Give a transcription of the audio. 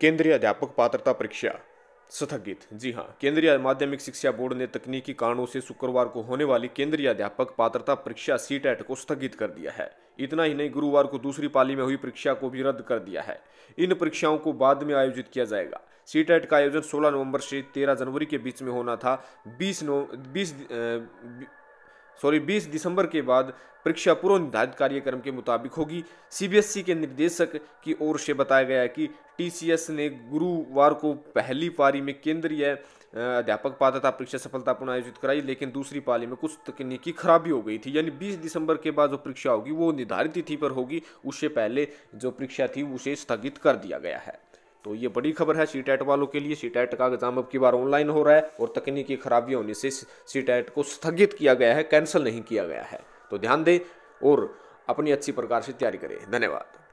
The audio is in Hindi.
केंद्रीय अध्यापक पात्रता परीक्षा स्थगित जी हाँ केंद्रीय माध्यमिक शिक्षा बोर्ड ने तकनीकी कारणों से शुक्रवार को होने वाली केंद्रीय अध्यापक पात्रता परीक्षा सी को स्थगित कर दिया है इतना ही नहीं गुरुवार को दूसरी पाली में हुई परीक्षा को भी रद्द कर दिया है इन परीक्षाओं को बाद में आयोजित किया जाएगा सी का आयोजन 16 नवंबर से 13 जनवरी के बीच में होना था 20 नव बीस सॉरी 20 दिसंबर के बाद परीक्षा पूर्व निर्धारित कार्यक्रम के मुताबिक होगी सीबीएसई के निर्देशक की ओर से बताया गया है कि टीसीएस ने गुरुवार को पहली पारी में केंद्रीय अध्यापक पात्रता परीक्षा सफलतापूर्ण आयोजित कराई लेकिन दूसरी पाली में कुछ तकनीकी खराबी हो गई थी यानी 20 दिसंबर के बाद जो परीक्षा होगी वो निर्धारित तिथि पर होगी उससे पहले जो परीक्षा थी उसे स्थगित कर दिया गया है तो ये बड़ी खबर है सी टैट वालों के लिए सी टैट का एग्जाम अब की बार ऑनलाइन हो रहा है और तकनीकी खराबी होने से सी टैट को स्थगित किया गया है कैंसिल नहीं किया गया है तो ध्यान दें और अपनी अच्छी प्रकार से तैयारी करें धन्यवाद